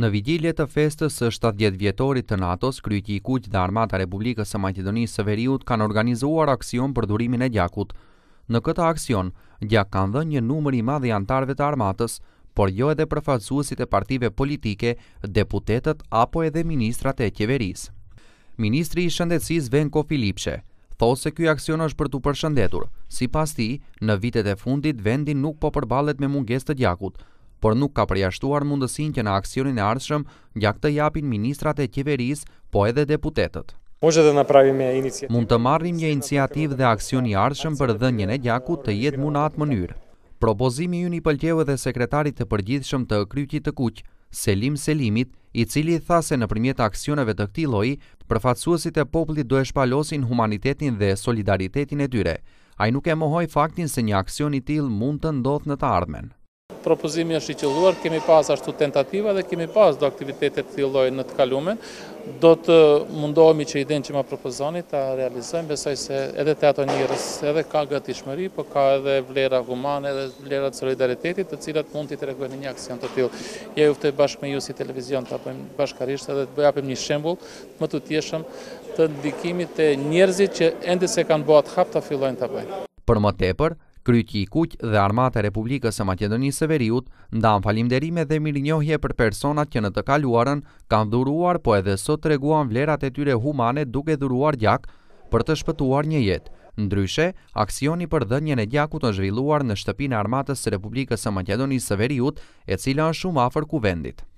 Në vigilje të festës së 70 vjetorit të NATO-s, kryeti i Kuq dhe Armata e Republikës së Maqedonisë së Veriut kanë organizuar aksion për durimin e gjakut. Në këtë aksion, gjak kanë dhënë një numër i madh i antarëve të armatës, por jo edhe përfaqësuesit e partive politike, deputetët apo edhe ministrat e qeverisë. Ministri i Shëndetësisë Venko Filipçe thosë se ky aksion është për të përshëndetur. Sipas tij, në vitet e fundit vendi nuk po përballet me mungesë të gjakut, por nuk ka përjashtuar mundësin që në aksionin e arshëm gjak të japin ministrat e qeveris, po edhe deputetet. Mund të marrim një iniciativ dhe aksion i arshëm për dhenjën e gjaku të jetë muna atë mënyrë. Propozimi ju një pëlqeve dhe sekretarit të përgjithshëm të kryqit të kuqë, Selim Selimit, i cili tha se në primjet aksioneve të këti loj, përfatsuasit e poplit do e shpalosin humanitetin dhe solidaritetin e tyre. A i nuk e mohoj faktin se një aksion i til mund të ndodhë në të ardhmen propozimi është i qëlluar, kemi pas ashtu tentativa dhe kemi pas do aktivitetet të tjiloj në të kalumen, do të mundohemi që i den që ma propozoni të realizojmë, besoj se edhe të ato njërës edhe ka gëti shmëri, po ka edhe vlera humane dhe vlera solidaritetit të cilat mund të i të reguar një aksion të tjil. Ja ju bashkë me ju si televizion të apëm bashkarisht edhe të bëjapim një shembul më të tjeshëm të ndikimit të njërzit që endi se kanë bëhat hap të fillojnë të bëjnë. Për më tepër, kryqi i kuq dhe armata e Republikës së Maqedonisë së Veriut ndan falënderime dhe mirënjohje për personat që në të kaluarën kanë dhuruar po edhe sot treguan vlerat e tyre humane duke dhuruar gjak për të shpëtuar një jetë. Ndryshe, aksioni për dhënjën e gjakut është zhvilluar në shtëpinë e armatës së Republikës së Maqedonisë së Veriut, e cila është shumë afër kuvendit.